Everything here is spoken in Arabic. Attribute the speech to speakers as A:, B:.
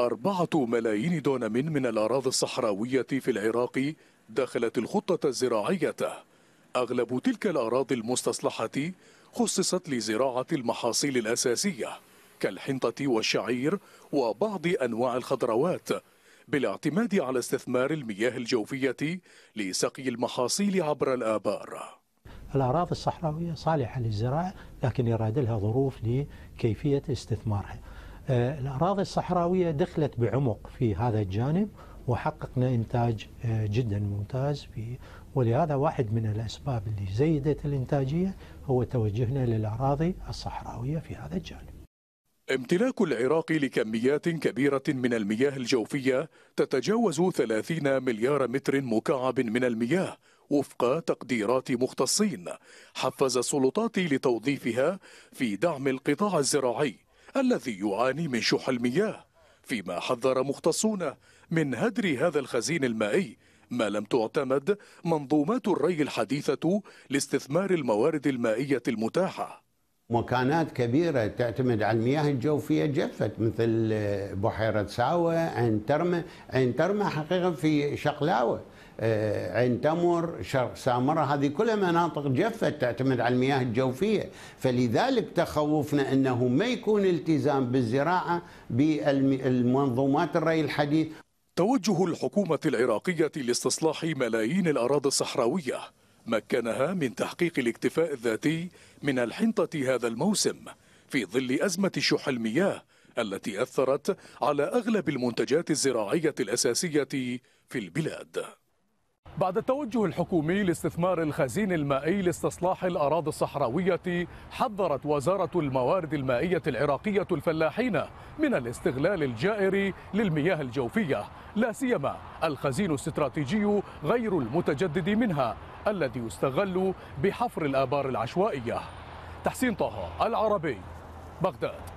A: أربعة ملايين دونم من الأراضي الصحراوية في العراق دخلت الخطة الزراعية أغلب تلك الأراضي المستصلحة خصصت لزراعة المحاصيل الأساسية كالحنطة والشعير وبعض أنواع الخضروات بالاعتماد على استثمار المياه الجوفية لسقي المحاصيل عبر الآبار
B: الأراضي الصحراوية صالحة للزراعة لكن يراد لها ظروف لكيفية استثمارها آه، الأراضي الصحراوية دخلت بعمق في هذا الجانب وحققنا إنتاج آه، جدا ممتاز في ولهذا واحد من الأسباب اللي زيدت الإنتاجية هو توجهنا للأراضي الصحراوية في هذا الجانب
A: امتلاك العراق لكميات كبيرة من المياه الجوفية تتجاوز 30 مليار متر مكعب من المياه وفق تقديرات مختصين حفز السلطات لتوظيفها في دعم القطاع الزراعي الذي يعاني من شح المياه فيما حذر مختصون من هدر هذا الخزين المائي ما لم تعتمد منظومات الري الحديثة لاستثمار الموارد المائية المتاحة
C: مكانات كبيرة تعتمد على المياه الجوفية جفت مثل آه، بحيرة ساوة عين ترمة عين ترمة حقيقة في شقلاوة آه، عين تمر شرق سامرة هذه كلها مناطق جفت تعتمد على المياه الجوفية فلذلك تخوفنا أنه ما يكون التزام بالزراعة
A: بالمنظومات
C: الري الحديث
A: توجه الحكومة العراقية لاستصلاح ملايين الأراضي الصحراوية مكنها من تحقيق الاكتفاء الذاتي من الحنطة هذا الموسم في ظل أزمة شح المياه التي أثرت على أغلب المنتجات الزراعية الأساسية في البلاد بعد التوجه الحكومي لاستثمار الخزين المائي لاستصلاح الأراضي الصحراوية حذرت وزارة الموارد المائية العراقية الفلاحين من الاستغلال الجائر للمياه الجوفية لا سيما الخزين الاستراتيجي غير المتجدد منها الذي يستغل بحفر الآبار العشوائية تحسين طه العربي بغداد